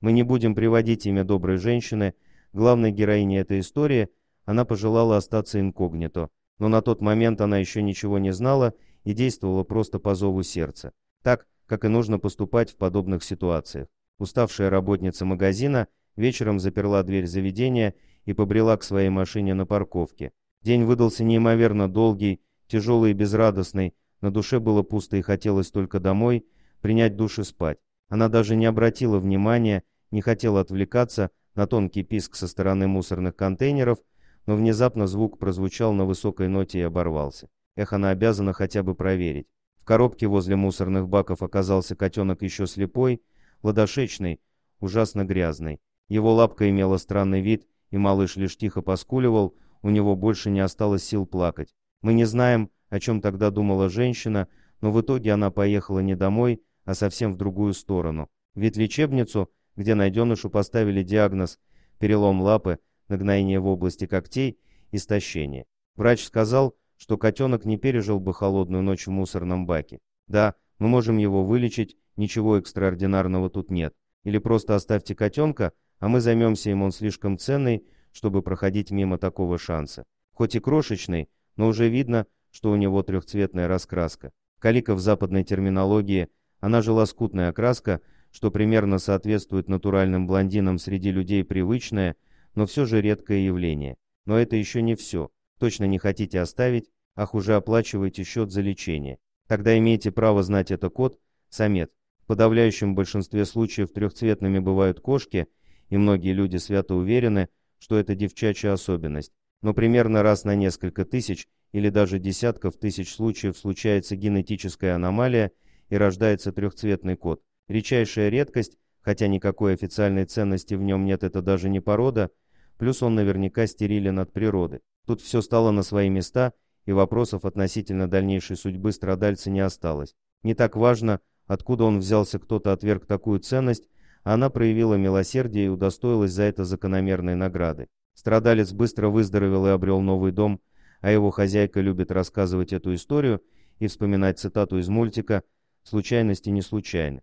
Мы не будем приводить имя доброй женщины, главной героини этой истории, она пожелала остаться инкогнито, но на тот момент она еще ничего не знала и действовала просто по зову сердца, так, как и нужно поступать в подобных ситуациях. Уставшая работница магазина вечером заперла дверь заведения и побрела к своей машине на парковке. День выдался неимоверно долгий, тяжелый и безрадостный, на душе было пусто и хотелось только домой, принять душ и спать. Она даже не обратила внимания не хотел отвлекаться на тонкий писк со стороны мусорных контейнеров, но внезапно звук прозвучал на высокой ноте и оборвался. Эх, она обязана хотя бы проверить. В коробке возле мусорных баков оказался котенок еще слепой, ладошечный, ужасно грязный. Его лапка имела странный вид, и малыш лишь тихо поскуливал, у него больше не осталось сил плакать. Мы не знаем, о чем тогда думала женщина, но в итоге она поехала не домой, а совсем в другую сторону. Ведь лечебницу, где найденышу поставили диагноз перелом лапы, нагноение в области когтей, истощение. Врач сказал, что котенок не пережил бы холодную ночь в мусорном баке. Да, мы можем его вылечить, ничего экстраординарного тут нет. Или просто оставьте котенка, а мы займемся им, он слишком ценный, чтобы проходить мимо такого шанса. Хоть и крошечный, но уже видно, что у него трехцветная раскраска. Калика в западной терминологии, она же лоскутная окраска – что примерно соответствует натуральным блондинам среди людей привычное, но все же редкое явление. Но это еще не все. Точно не хотите оставить, ах уже оплачиваете счет за лечение. Тогда имеете право знать это кот, самец. В подавляющем большинстве случаев трехцветными бывают кошки, и многие люди свято уверены, что это девчачья особенность. Но примерно раз на несколько тысяч или даже десятков тысяч случаев случается генетическая аномалия и рождается трехцветный кот. Редчайшая редкость, хотя никакой официальной ценности в нем нет, это даже не порода, плюс он наверняка стерилен от природы. Тут все стало на свои места, и вопросов относительно дальнейшей судьбы страдальца не осталось. Не так важно, откуда он взялся, кто-то отверг такую ценность, а она проявила милосердие и удостоилась за это закономерной награды. Страдалец быстро выздоровел и обрел новый дом, а его хозяйка любит рассказывать эту историю и вспоминать цитату из мультика «Случайности не случайны».